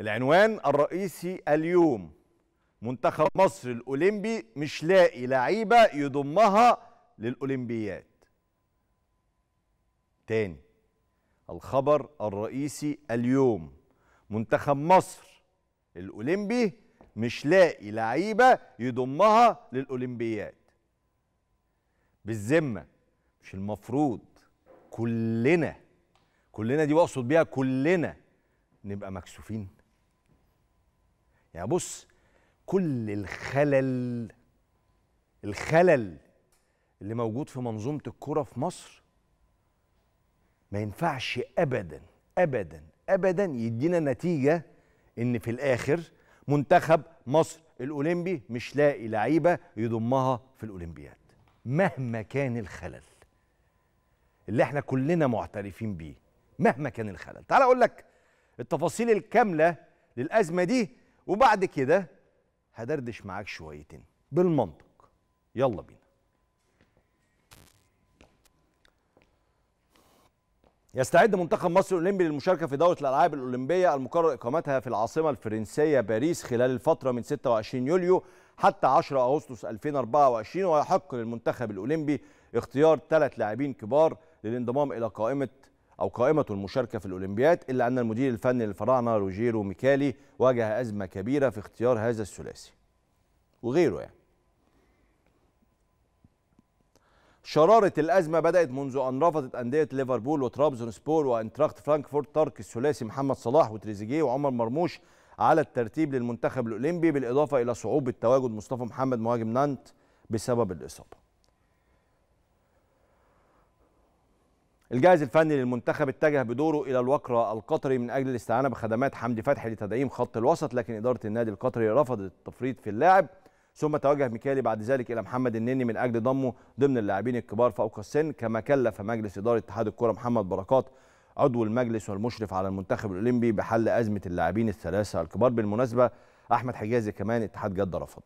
العنوان الرئيسي اليوم منتخب مصر الأولمبي مش لاقي لعيبة يضمها للأولمبيات تاني الخبر الرئيسي اليوم منتخب مصر الأولمبي مش لاقي لعيبة يضمها للأولمبيات بالذمة مش المفروض كلنا كلنا دي واقصد بيها كلنا نبقى مكسوفين يعني بص كل الخلل الخلل اللي موجود في منظومه الكره في مصر ما ينفعش ابدا ابدا ابدا يدينا نتيجه ان في الاخر منتخب مصر الاولمبي مش لاقي لعيبه يضمها في الاولمبياد مهما كان الخلل اللي احنا كلنا معترفين بيه مهما كان الخلل تعال اقول لك التفاصيل الكامله للازمه دي وبعد كده هدردش معاك شويتين بالمنطق يلا بينا يستعد منتخب مصر الاولمبي للمشاركه في دوره الالعاب الاولمبيه المقرر اقامتها في العاصمه الفرنسيه باريس خلال الفتره من 26 يوليو حتى 10 اغسطس 2024 ويحق للمنتخب الاولمبي اختيار ثلاث لاعبين كبار للانضمام الى قائمه أو قائمة المشاركة في الأولمبياد إلا أن المدير الفني للفراعنة روجيرو ميكالي واجه أزمة كبيرة في اختيار هذا الثلاثي وغيره يعني شرارة الأزمة بدأت منذ أن رفضت أندية ليفربول وترابزون سبور وأنتراخت فرانكفورت ترك الثلاثي محمد صلاح وتريزيجيه وعمر مرموش على الترتيب للمنتخب الأولمبي بالإضافة إلى صعوبة تواجد مصطفى محمد مهاجم نانت بسبب الإصابة الجهاز الفني للمنتخب اتجه بدوره الى الوكرة القطري من اجل الاستعانه بخدمات حمدي فتحي لتدعيم خط الوسط لكن اداره النادي القطري رفضت التفريط في اللاعب ثم توجه ميكالي بعد ذلك الى محمد النني من اجل ضمه ضمن اللاعبين الكبار فوق السن كما كلف مجلس اداره اتحاد الكره محمد بركات عضو المجلس والمشرف على المنتخب الاولمبي بحل ازمه اللاعبين الثلاثه الكبار بالمناسبه احمد حجازي كمان اتحاد جده رفض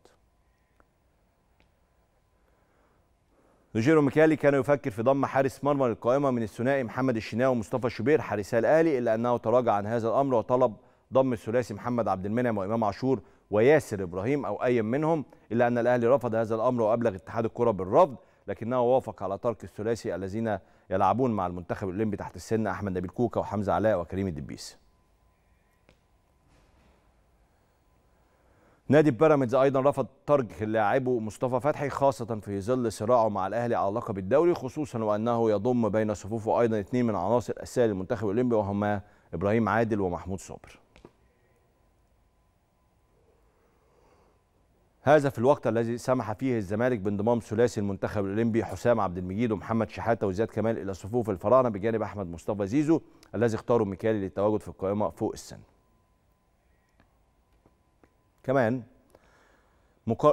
نجيرو ميكالي كان يفكر في ضم حارس مرمى للقائمه من الثنائي محمد الشناوي ومصطفى شوبير حارس الاهلي الا انه تراجع عن هذا الامر وطلب ضم الثلاثي محمد عبد المنعم وامام عاشور وياسر ابراهيم او اي منهم الا ان الاهلي رفض هذا الامر وابلغ اتحاد الكره بالرفض لكنه وافق على ترك الثلاثي الذين يلعبون مع المنتخب الاولمبي تحت السن احمد نبيل كوكا وحمزه علاء وكريم الدبيس نادي بيراميدز ايضا رفض ترك لاعبه مصطفى فتحي خاصه في ظل صراعه مع الاهلي على لقب الدوري خصوصا وانه يضم بين صفوفه ايضا اثنين من عناصر اساسيه للمنتخب الاولمبي وهما ابراهيم عادل ومحمود صبر. هذا في الوقت الذي سمح فيه الزمالك بانضمام ثلاثي المنتخب الاولمبي حسام عبد المجيد ومحمد شحاته وزياد كمال الى صفوف الفراعنه بجانب احمد مصطفى زيزو الذي اختاره ميكالي للتواجد في القائمه فوق السن. كمان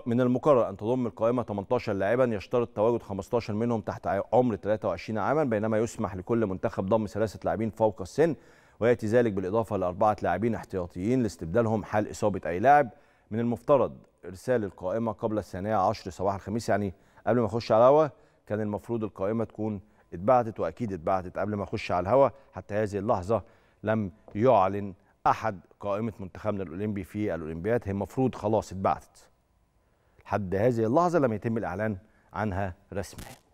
من المقرر ان تضم القائمه 18 لاعبا يشترط تواجد 15 منهم تحت عمر 23 عاما بينما يسمح لكل منتخب ضم ثلاثه لاعبين فوق السن وياتي ذلك بالاضافه لاربعه لاعبين احتياطيين لاستبدالهم حال اصابه اي لاعب من المفترض ارسال القائمه قبل الثانيه عشر صباح الخميس يعني قبل ما اخش على الهوا كان المفروض القائمه تكون اتبعتت واكيد اتبعتت قبل ما اخش على الهوا حتى هذه اللحظه لم يعلن احد قائمه منتخبنا الاولمبي في الاولمبياد هي المفروض خلاص اتبعتت لحد هذه اللحظه لم يتم الاعلان عنها رسميا